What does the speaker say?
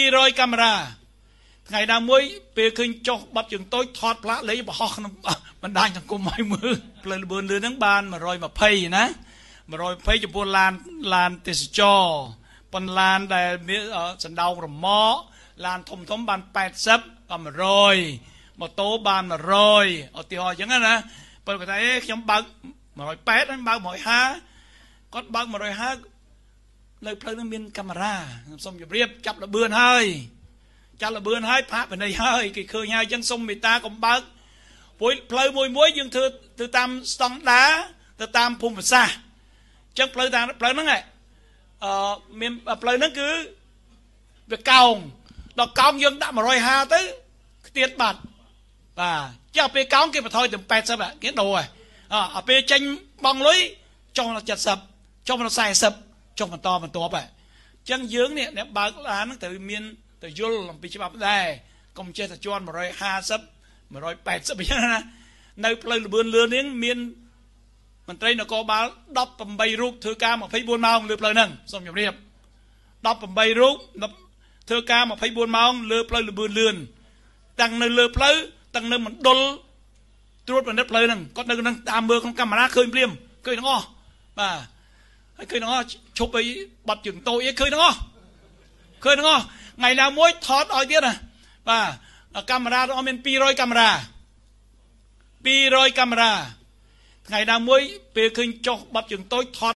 200កាមេរ៉ាថ្ងៃណាមួយពេលឃើញចុះបတ်ជើងតូចថតផ្លាកលេខបង្ហោះក្នុងបណ្ដាញសង្គមឲ្យមើលផ្លូវល្បឿនលឿនហ្នឹងបាន120ណា120ចំពោះឡានឡានទេសចរប៉ុន្តែឡានដែលមានសណ្ដោងរមាក់ឡានធំធំបាន80ក៏100ម៉ូតូបាន100ឧទាហរណ៍អញ្ចឹងណាប៉ុន្តែខ្ញុំបើក180ខ្ញុំបើក150គាត់បើក150លើផ្លូវនឹងមានកាមេរ៉ាខ្ញុំសូមជម្រាបចាប់លបឿនហើយចាប់លបឿនហើយផាកបណៃហើយគេឃើញហើយអញ្ចឹងសូមមេត្តាកុំបើកពួកផ្លូវមួយមួយយើងធ្វើទៅតាមស្តង់ដាទៅតាមភូមិសាស្ត្រអញ្ចឹងផ្លូវតាមផ្លូវហ្នឹងឯងអឺមានផ្លូវហ្នឹងគឺវាកោងដល់កោងយើងដាក់150ទៅខ្ទាតបាត់បាទចាស់ពេលកោងគេបន្ថយទៅ80គេដូរហើយអើពេលចេញបងលុយចុះដល់70ចុះដល់40ចុះបន្តបន្តបែបអញ្ចឹងយើងនេះអ្នកបើកឡានហ្នឹងត្រូវមានទៅយល់អំពីច្បាប់ដែរកុំចេះតែជន់150 180អញ្ចឹងណានៅផ្លូវលបឿនលឿននេះមានមន្ត្រីនគរបាល18រូបធ្វើការ24ម៉ោងលើផ្លូវហ្នឹងសូមជម្រាប18រូបធ្វើការ24ម៉ោងលើផ្លូវលបឿនលឿនទាំងនៅលើផ្លូវទាំងនៅមណ្ឌលត្រួតពិនិត្យផ្លូវហ្នឹងគាត់នៅនឹងតាមមើលក្នុងកាមេរ៉ាឃើញភ្លាមឃើញទាំងអស់បាទហើយឃើញទាំងអស់ឈប់អីបាត់ជើងតូចអីឃើញទាំងអស់ឃើញទាំងអស់ថ្ងៃណាមួយថតឲ្យទៀតណាបាទកាមេរ៉ារបស់មាន200កាមេរ៉ា200កាមេរ៉ាថ្ងៃណាមួយពេលឃើញចុះបាត់ជើងតូចថត